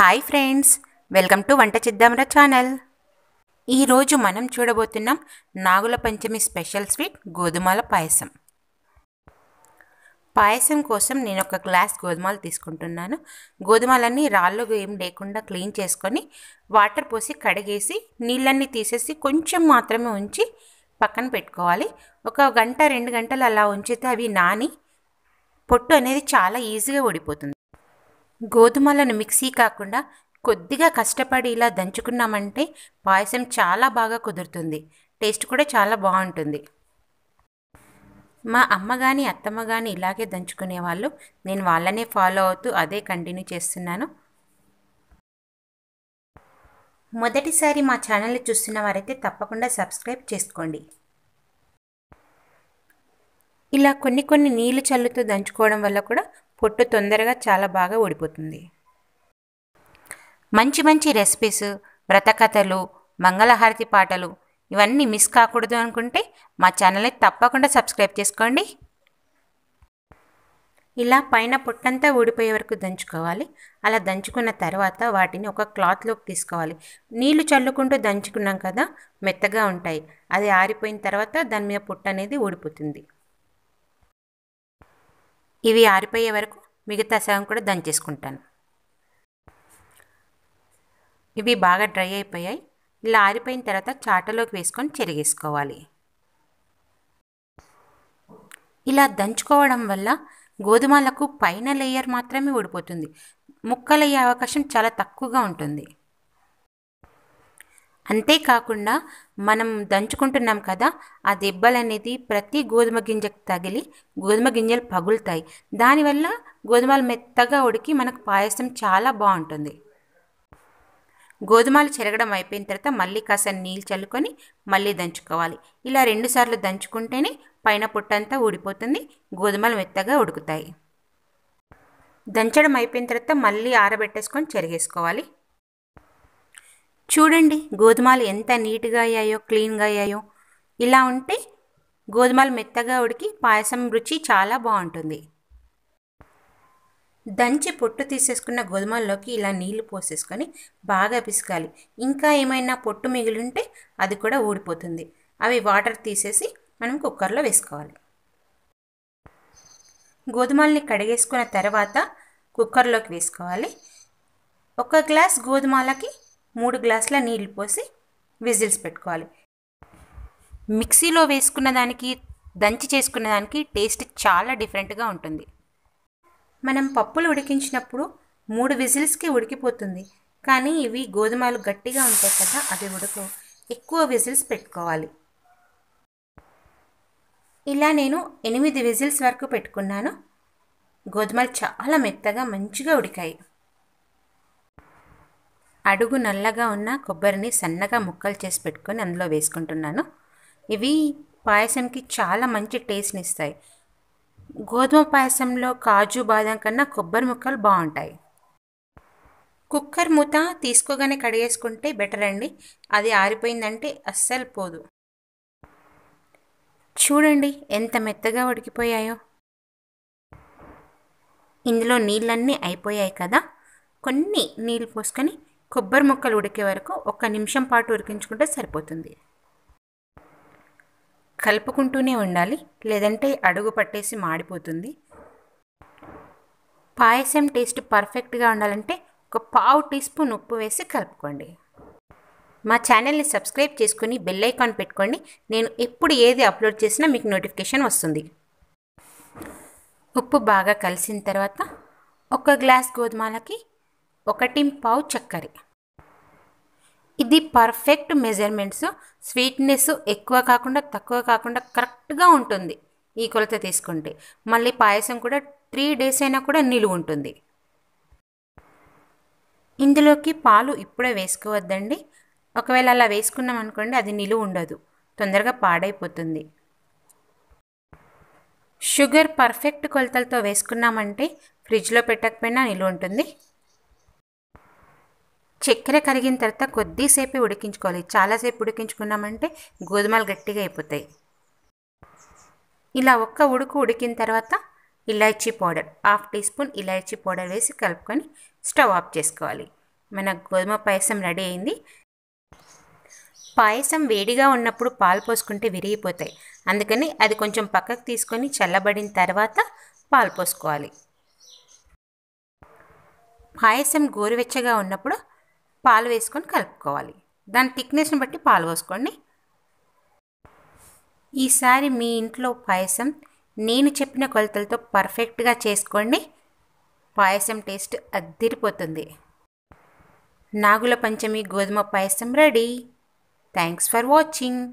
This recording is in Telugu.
హాయ్ ఫ్రెండ్స్ వెల్కమ్ టు వంట చిద్దామరా ఛానల్ ఈరోజు మనం చూడబోతున్నాం నాగుల పంచమి స్పెషల్ స్వీట్ గోధుమల పాయసం పాయసం కోసం నేను ఒక గ్లాస్ గోధుమలు తీసుకుంటున్నాను గోధుమలన్నీ రాళ్ళు ఏం లేకుండా క్లీన్ చేసుకొని వాటర్ పోసి కడిగేసి నీళ్ళన్నీ తీసేసి కొంచెం మాత్రమే ఉంచి పక్కన పెట్టుకోవాలి ఒక గంట రెండు గంటలు అలా ఉంచితే అవి నాని పొట్టు అనేది చాలా ఈజీగా ఓడిపోతుంది గోధుమలను మిక్సీ కాకుండా కొద్దిగా కష్టపడి ఇలా దంచుకున్నామంటే పాయసం చాలా బాగా కుదురుతుంది టేస్ట్ కూడా చాలా బాగుంటుంది మా అమ్మ కానీ అత్తమ్మ కానీ ఇలాగే దంచుకునేవాళ్ళు నేను వాళ్ళనే ఫాలో అవుతూ అదే కంటిన్యూ చేస్తున్నాను మొదటిసారి మా ఛానల్ చూస్తున్న వారైతే తప్పకుండా సబ్స్క్రైబ్ చేసుకోండి ఇలా కొన్ని కొన్ని నీళ్ళు చల్లుతూ దంచుకోవడం వల్ల కూడా పొట్టు తొందరగా చాలా బాగా ఓడిపోతుంది మంచి మంచి రెసిపీస్ వ్రతకథలు మంగళహారతి పాటలు ఇవన్నీ మిస్ కాకూడదు అనుకుంటే మా ఛానల్ని తప్పకుండా సబ్స్క్రైబ్ చేసుకోండి ఇలా పైన పొట్టంతా ఊడిపోయే వరకు దంచుకోవాలి అలా దంచుకున్న తర్వాత వాటిని ఒక క్లాత్లోకి తీసుకోవాలి నీళ్లు చల్లుకుంటూ దంచుకున్నాం కదా మెత్తగా ఉంటాయి అది ఆరిపోయిన తర్వాత దాని మీద పొట్టు అనేది ఊడిపోతుంది ఇవి ఆరిపోయే వరకు మిగతా సగం కూడా దంచేసుకుంటాను ఇవి బాగా డ్రై అయిపోయాయి ఇలా ఆరిపోయిన తర్వాత చాటలోకి వేసుకొని చెరిగేసుకోవాలి ఇలా దంచుకోవడం వల్ల గోధుమలకు పైన లేయర్ మాత్రమే ఊడిపోతుంది ముక్కలయ్యే అవకాశం చాలా తక్కువగా ఉంటుంది అంతేకాకుండా మనం దంచుకుంటున్నాం కదా ఆ దెబ్బలు అనేది ప్రతి గోధుమ గింజకు తగిలి గోధుమ గింజలు పగులుతాయి దానివల్ల గోధుమలు మెత్తగా ఉడికి మనకు పాయసం చాలా బాగుంటుంది గోధుమలు చెరగడం అయిపోయిన తర్వాత మళ్ళీ కాస్త నీళ్ళు చల్లుకొని మళ్ళీ దంచుకోవాలి ఇలా రెండుసార్లు దంచుకుంటేనే పైన పొట్టంతా ఊడిపోతుంది గోధుమలు మెత్తగా ఉడుకుతాయి దంచడం అయిపోయిన తర్వాత మళ్ళీ ఆరబెట్టేసుకొని చెరిగేసుకోవాలి చూడండి గోధుమలు ఎంత నీట్గా అయ్యాయో క్లీన్గా అయ్యాయో ఇలా ఉంటే గోధుమలు మెత్తగా ఉడికి పాయసం రుచి చాలా బాగుంటుంది దంచి పొట్టు తీసేసుకున్న గోధుమల్లోకి ఇలా నీళ్లు పోసేసుకొని బాగా పిసకాలి ఇంకా ఏమైనా పొట్టు మిగిలింటే అది కూడా ఊడిపోతుంది అవి వాటర్ తీసేసి మనం కుక్కర్లో వేసుకోవాలి గోధుమల్ని కడిగేసుకున్న తర్వాత కుక్కర్లోకి వేసుకోవాలి ఒక గ్లాస్ గోధుమలకి మూడు గ్లాసుల నీళ్ళు పోసి విజిల్స్ పెట్టుకోవాలి మిక్సీలో వేసుకున్న దానికి దంచి చేసుకున్న దానికి టేస్ట్ చాలా డిఫరెంట్గా ఉంటుంది మనం పప్పులు ఉడికించినప్పుడు మూడు విజిల్స్కి ఉడికిపోతుంది కానీ ఇవి గోధుమలు గట్టిగా ఉంటాయి కదా అవి ఉడకవు ఎక్కువ విజిల్స్ పెట్టుకోవాలి ఇలా నేను ఎనిమిది విజిల్స్ వరకు పెట్టుకున్నాను గోధుమలు చాలా మెత్తగా మంచిగా ఉడికాయి అడుగు నల్లగా ఉన్న కొబ్బరిని సన్నగా ముక్కలు చేసి పెట్టుకొని అందులో వేసుకుంటున్నాను ఇవి పాయసంకి చాలా మంచి టేస్ట్ని ఇస్తాయి గోధుమ పాయసంలో కాజు బాదం కన్నా కొబ్బరి ముక్కలు బాగుంటాయి కుక్కర్ మూత తీసుకోగానే కడిగేసుకుంటే బెటర్ అండి అది ఆరిపోయిందంటే అస్సలు పోదు చూడండి ఎంత మెత్తగా ఉడికిపోయాయో ఇందులో నీళ్ళన్నీ అయిపోయాయి కదా కొన్ని నీళ్ళు పోసుకొని కొబ్బరి ముక్కలు ఉడికే వరకు ఒక్క నిమిషం పాటు ఉడికించుకుంటే సరిపోతుంది కలుపుకుంటూనే ఉండాలి లేదంటే అడుగు పట్టేసి మాడిపోతుంది పాయసం టేస్ట్ పర్ఫెక్ట్గా ఉండాలంటే ఒక పావు టీ స్పూన్ ఉప్పు వేసి కలుపుకోండి మా ఛానల్ని సబ్స్క్రైబ్ చేసుకుని బెల్ ఐకాన్ పెట్టుకోండి నేను ఎప్పుడు ఏది అప్లోడ్ చేసినా మీకు నోటిఫికేషన్ వస్తుంది ఉప్పు బాగా కలిసిన తర్వాత ఒక గ్లాస్ గోధుమలకి ఒకటి పావు చక్కెర ఇది పర్ఫెక్ట్ మెజర్మెంట్స్ స్వీట్నెస్ ఎక్కువ కాకుండా తక్కువ కాకుండా కరెక్ట్గా ఉంటుంది ఈ కొలత తీసుకుంటే మళ్ళీ పాయసం కూడా త్రీ డేస్ అయినా కూడా నిలువ ఉంటుంది ఇందులోకి పాలు ఇప్పుడే వేసుకోవద్దండి ఒకవేళ అలా వేసుకున్నాం అనుకోండి అది నిలువ ఉండదు తొందరగా పాడైపోతుంది షుగర్ పర్ఫెక్ట్ కొలతలతో వేసుకున్నామంటే ఫ్రిడ్జ్లో పెట్టకపోయినా నిలువ ఉంటుంది చక్కెర కరిగిన తర్వాత కొద్దిసేపు ఉడికించుకోవాలి చాలాసేపు ఉడికించుకున్నామంటే గోధుమలు గట్టిగా అయిపోతాయి ఇలా ఒక్క ఉడుకు ఉడికిన తర్వాత ఇలాచీ పౌడర్ హాఫ్ టీ స్పూన్ ఇలాచీ పౌడర్ వేసి కలుపుకొని స్టవ్ ఆఫ్ చేసుకోవాలి మన గోధుమ పాయసం రెడీ అయింది పాయసం వేడిగా ఉన్నప్పుడు పాలు పోసుకుంటే విరిగిపోతాయి అందుకని అది కొంచెం పక్కకు తీసుకొని చల్లబడిన తర్వాత పాలు పోసుకోవాలి పాయసం గోరువెచ్చగా ఉన్నప్పుడు పాలు వేసుకొని కలుపుకోవాలి దాని థిక్నెస్ని బట్టి పాలు పోసుకోండి ఈసారి మీ ఇంట్లో పాయసం నేను చెప్పిన కొలతలతో పర్ఫెక్ట్గా చేసుకోండి పాయసం టేస్ట్ అద్దిరిపోతుంది నాగుల పంచమి గోధుమ పాయసం రెడీ థ్యాంక్స్ ఫర్ వాచింగ్